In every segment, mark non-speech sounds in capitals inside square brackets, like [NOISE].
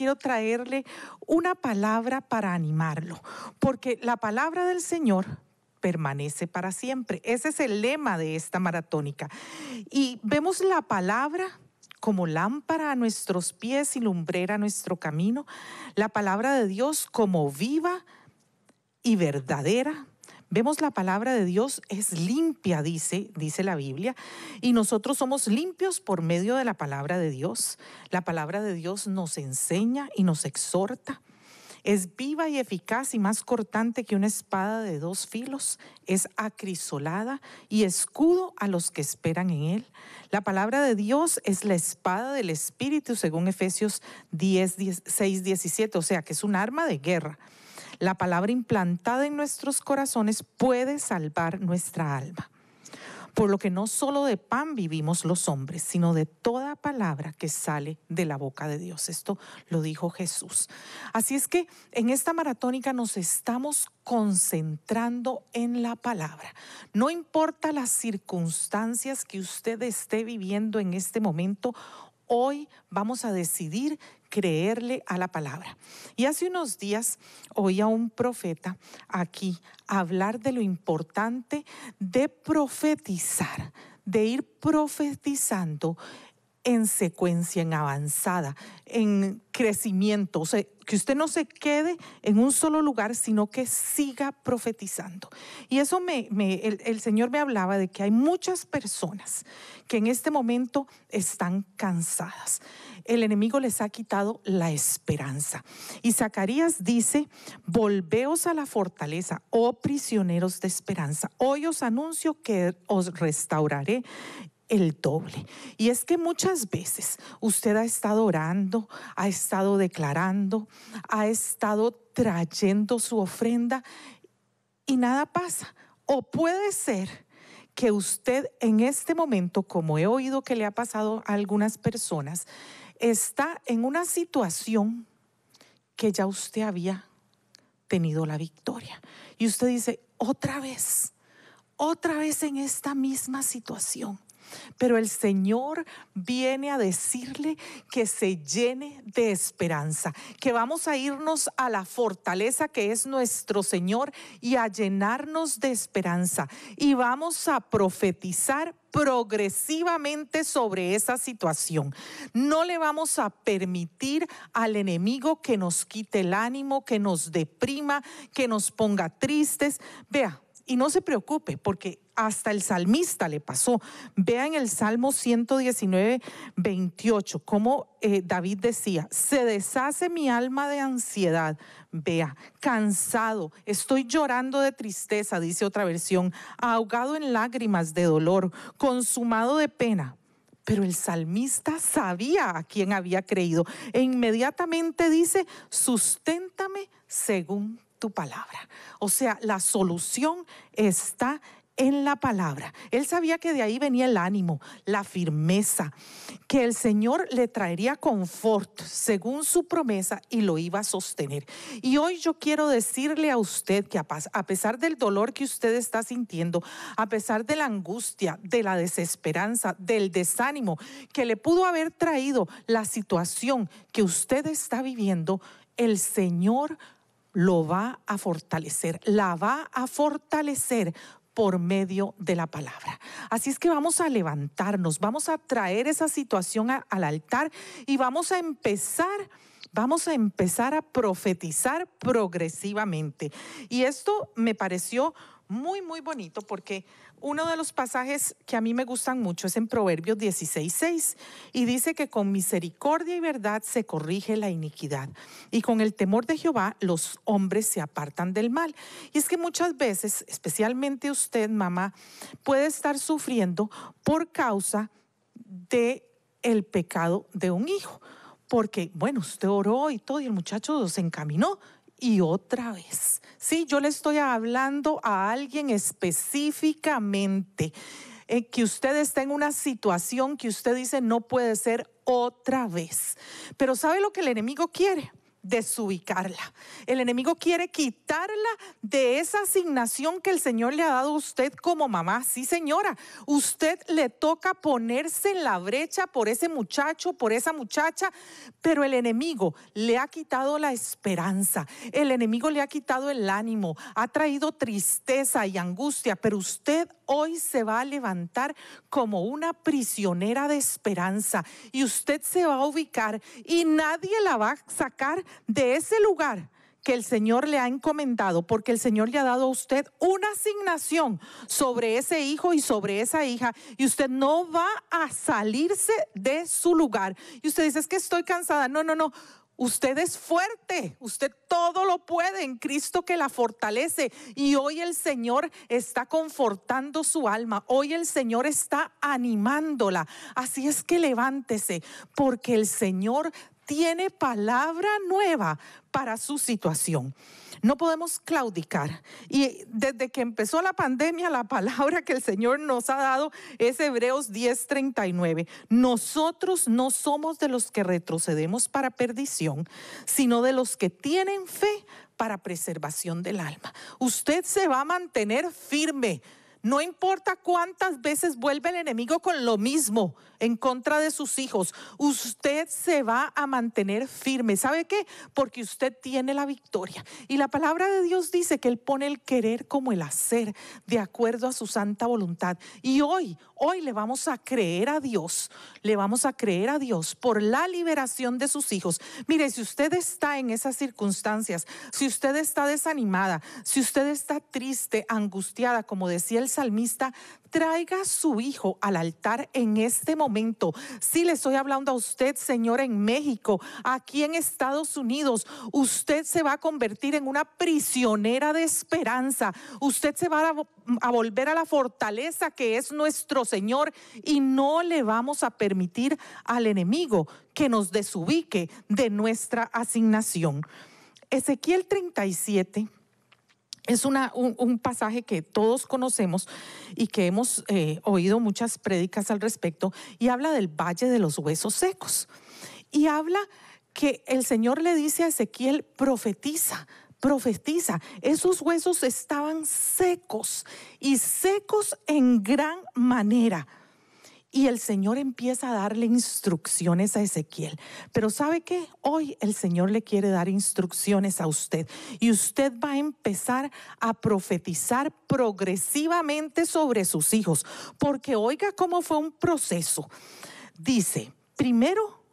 quiero traerle una palabra para animarlo, porque la palabra del Señor permanece para siempre. Ese es el lema de esta maratónica. Y vemos la palabra como lámpara a nuestros pies y lumbrera a nuestro camino, la palabra de Dios como viva y verdadera Vemos la palabra de Dios es limpia, dice, dice la Biblia, y nosotros somos limpios por medio de la palabra de Dios. La palabra de Dios nos enseña y nos exhorta. Es viva y eficaz y más cortante que una espada de dos filos. Es acrisolada y escudo a los que esperan en él. La palabra de Dios es la espada del Espíritu, según Efesios 10, 17, o sea que es un arma de guerra la palabra implantada en nuestros corazones puede salvar nuestra alma. Por lo que no solo de pan vivimos los hombres, sino de toda palabra que sale de la boca de Dios. Esto lo dijo Jesús. Así es que en esta maratónica nos estamos concentrando en la palabra. No importa las circunstancias que usted esté viviendo en este momento hoy vamos a decidir creerle a la palabra. Y hace unos días oí a un profeta aquí hablar de lo importante de profetizar, de ir profetizando en secuencia, en avanzada, en crecimiento. O sea, que usted no se quede en un solo lugar, sino que siga profetizando. Y eso me, el, el Señor me hablaba de que hay muchas personas que en este momento están cansadas. El enemigo les ha quitado la esperanza. Y Zacarías dice, volveos a la fortaleza, oh prisioneros de esperanza. Hoy os anuncio que os restauraré el doble. Y es que muchas veces usted ha estado orando, ha estado declarando, ha estado trayendo su ofrenda y nada pasa. O puede ser que usted en este momento, como he oído que le ha pasado a algunas personas, está en una situación que ya usted había tenido la victoria. Y usted dice, otra vez, otra vez en esta misma situación. Pero el Señor viene a decirle que se llene de esperanza, que vamos a irnos a la fortaleza que es nuestro Señor y a llenarnos de esperanza. Y vamos a profetizar progresivamente sobre esa situación. No le vamos a permitir al enemigo que nos quite el ánimo, que nos deprima, que nos ponga tristes. Vea, y no se preocupe, porque hasta el salmista le pasó. Vea en el Salmo 119, 28, como David decía, se deshace mi alma de ansiedad, vea, cansado, estoy llorando de tristeza, dice otra versión, ahogado en lágrimas de dolor, consumado de pena, pero el salmista sabía a quién había creído e inmediatamente dice, susténtame según tu palabra. O sea, la solución está en la palabra. Él sabía que de ahí venía el ánimo, la firmeza, que el Señor le traería confort según su promesa y lo iba a sostener. Y hoy yo quiero decirle a usted que a pesar del dolor que usted está sintiendo, a pesar de la angustia, de la desesperanza, del desánimo que le pudo haber traído la situación que usted está viviendo, el Señor lo va a fortalecer, la va a fortalecer por medio de la palabra. Así es que vamos a levantarnos, vamos a traer esa situación al altar y vamos a empezar vamos a empezar a profetizar progresivamente. Y esto me pareció muy, muy bonito porque uno de los pasajes que a mí me gustan mucho es en Proverbios 16.6 y dice que con misericordia y verdad se corrige la iniquidad y con el temor de Jehová los hombres se apartan del mal. Y es que muchas veces, especialmente usted, mamá, puede estar sufriendo por causa de el pecado de un hijo porque, bueno, usted oró y todo, y el muchacho se encaminó y otra vez. Sí, yo le estoy hablando a alguien específicamente eh, que usted está en una situación que usted dice no puede ser otra vez. Pero ¿sabe lo que el enemigo quiere? desubicarla. El enemigo quiere quitarla de esa asignación que el Señor le ha dado a usted como mamá. Sí, señora, usted le toca ponerse en la brecha por ese muchacho, por esa muchacha, pero el enemigo le ha quitado la esperanza, el enemigo le ha quitado el ánimo, ha traído tristeza y angustia, pero usted hoy se va a levantar como una prisionera de esperanza y usted se va a ubicar y nadie la va a sacar de ese lugar que el Señor le ha encomendado, porque el Señor le ha dado a usted una asignación sobre ese hijo y sobre esa hija, y usted no va a salirse de su lugar. Y usted dice, es que estoy cansada. No, no, no. Usted es fuerte, usted todo lo puede en Cristo que la fortalece. Y hoy el Señor está confortando su alma, hoy el Señor está animándola. Así es que levántese, porque el Señor tiene palabra nueva para su situación. No podemos claudicar. Y desde que empezó la pandemia, la palabra que el Señor nos ha dado es Hebreos 10:39. Nosotros no somos de los que retrocedemos para perdición, sino de los que tienen fe para preservación del alma. Usted se va a mantener firme no importa cuántas veces vuelve el enemigo con lo mismo en contra de sus hijos, usted se va a mantener firme. ¿Sabe qué? Porque usted tiene la victoria. Y la palabra de Dios dice que Él pone el querer como el hacer, de acuerdo a su santa voluntad. Y hoy, hoy le vamos a creer a Dios, le vamos a creer a Dios por la liberación de sus hijos. Mire, si usted está en esas circunstancias, si usted está desanimada, si usted está triste, angustiada, como decía el salmista, traiga su hijo al altar en este momento. si le estoy hablando a usted, Señor, en México, aquí en Estados Unidos. Usted se va a convertir en una prisionera de esperanza. Usted se va a, a volver a la fortaleza que es nuestro Señor y no le vamos a permitir al enemigo que nos desubique de nuestra asignación. Ezequiel 37 es un, pasaje que todos conocemos y que hemos eh, oído muchas prédicas al respecto y habla del valle de los huesos secos. Y habla que el Señor le dice a Ezequiel, profetiza, profetiza. Esos huesos estaban secos y secos en gran manera. Y el Señor empieza a darle instrucciones a Ezequiel. Pero ¿sabe qué? Hoy el Señor le quiere dar instrucciones a usted. Y usted va a empezar a profetizar progresivamente sobre sus hijos. Porque oiga cómo fue un proceso. Dice, primero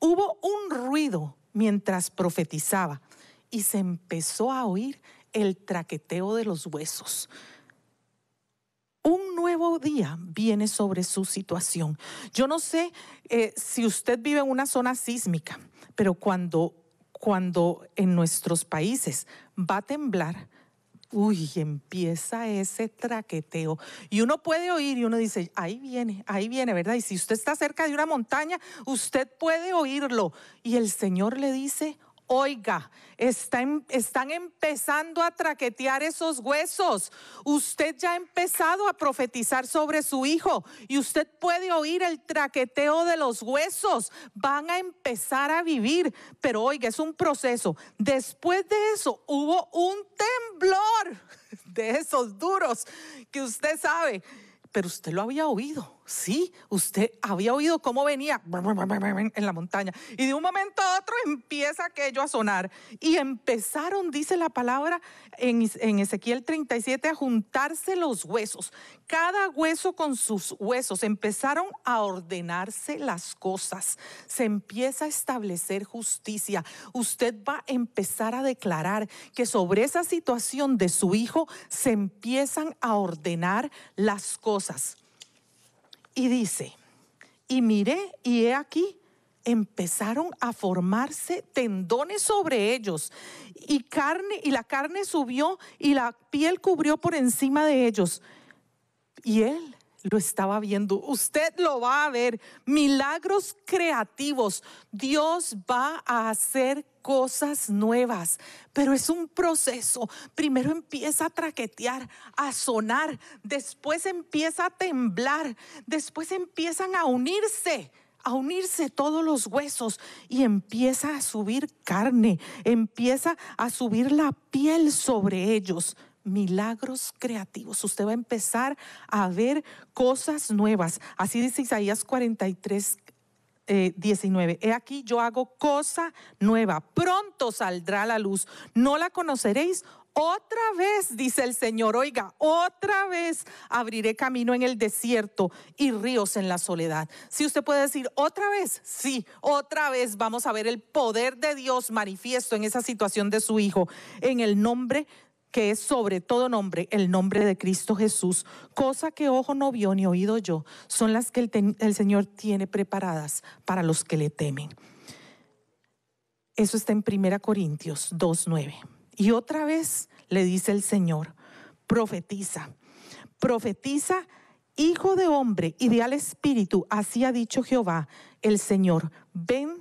hubo un ruido mientras profetizaba y se empezó a oír el traqueteo de los huesos un nuevo día viene sobre su situación. Yo no sé eh, si usted vive en una zona sísmica, pero cuando, cuando en nuestros países va a temblar, uy, empieza ese traqueteo. Y uno puede oír y uno dice, ahí viene, ahí viene, ¿verdad? Y si usted está cerca de una montaña, usted puede oírlo. Y el Señor le dice, Oiga, em, están, empezando a traquetear esos huesos. Usted ya ha empezado a profetizar sobre su hijo y usted puede oír el traqueteo de los huesos. Van a empezar a vivir, pero oiga, es un proceso. Después de eso hubo un temblor [LAUGHS] de esos duros que usted sabe, pero usted lo había oído Sí, usted había oído cómo venía en la montaña. Y de un momento a otro empieza aquello a sonar. Y empezaron, dice la palabra en, Ezequiel 37, a juntarse los huesos. Cada hueso con sus huesos. Empezaron a ordenarse las cosas. Se empieza a establecer justicia. Usted va a empezar a declarar que sobre esa situación de su hijo se empiezan a ordenar las cosas. Y dice, y miré y he aquí, empezaron a formarse tendones sobre ellos y carne y la carne subió y la piel cubrió por encima de ellos. Y él lo estaba viendo. Usted lo va a ver. Milagros creativos. Dios va a hacer cosas nuevas, pero es un proceso. Primero empieza a traquetear, a sonar, después empieza a temblar, después empiezan a unirse a unirse todos los huesos y empieza a subir carne, empieza a subir la piel sobre ellos. Milagros creativos. Usted va a empezar a ver cosas nuevas. Así dice Isaías 43, 19. Eh, He aquí yo hago cosa nueva, pronto saldrá la luz, no la conoceréis. Otra vez, dice el Señor, oiga, otra vez abriré camino en el desierto y ríos en la soledad. Si usted puede decir, otra vez, sí, otra vez vamos a ver el poder de Dios manifiesto en esa situación de su hijo, en el nombre de que es sobre todo nombre, el nombre de Cristo Jesús, cosa que ojo no vio ni oído yo, son las que el, Señor tiene preparadas para los que le temen. Eso está en 1 Corintios 2.9. Y otra vez le dice el Señor, profetiza, profetiza, hijo de hombre y de al espíritu, así ha dicho Jehová, el Señor, ven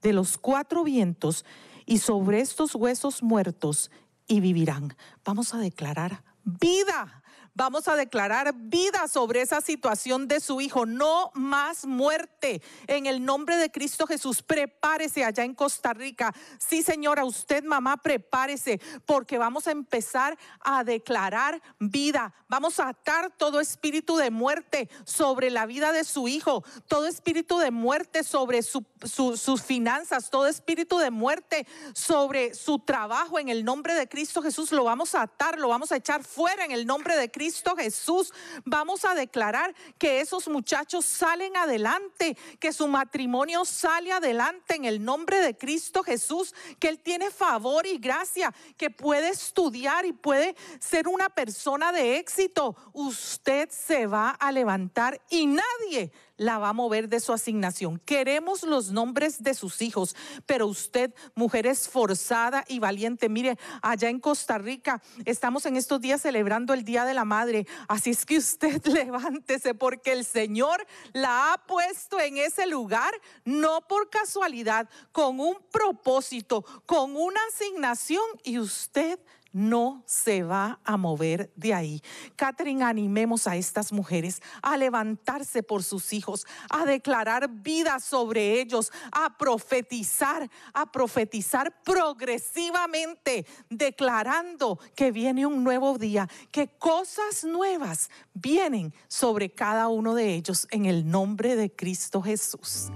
de los cuatro vientos y sobre estos huesos muertos y vivirán. Vamos a declarar vida Vamos a declarar vida sobre esa situación de su hijo. No más muerte. En el nombre de Cristo Jesús, prepárese allá en Costa Rica. Sí, señora, usted, mamá, prepárese porque vamos a empezar a declarar vida. Vamos a atar todo espíritu de muerte sobre la vida de su hijo, todo espíritu de muerte sobre sus finanzas, todo espíritu de muerte sobre su trabajo. En el nombre de Cristo Jesús lo vamos a atar, lo vamos a echar fuera en el nombre de Cristo. Cristo Jesús, vamos a declarar que esos muchachos salen adelante, que su matrimonio sale adelante en el nombre de Cristo Jesús, que Él tiene favor y gracia, que puede estudiar y puede ser una persona de éxito. Usted se va a levantar y nadie la va a mover de su asignación. Queremos los nombres de sus hijos, pero usted, mujer esforzada y valiente, mire, allá en Costa Rica estamos en estos días celebrando el Día de la Madre, así es que usted [LAUGHS] levántese porque el Señor la ha puesto en ese lugar, no por casualidad, con un propósito, con una asignación y usted no se va a mover de ahí. Catherine, animemos a estas mujeres a levantarse por sus hijos, a declarar vida sobre ellos, a profetizar, a profetizar progresivamente, declarando que viene un nuevo día, que cosas nuevas vienen sobre cada uno de ellos en el nombre de Cristo Jesús.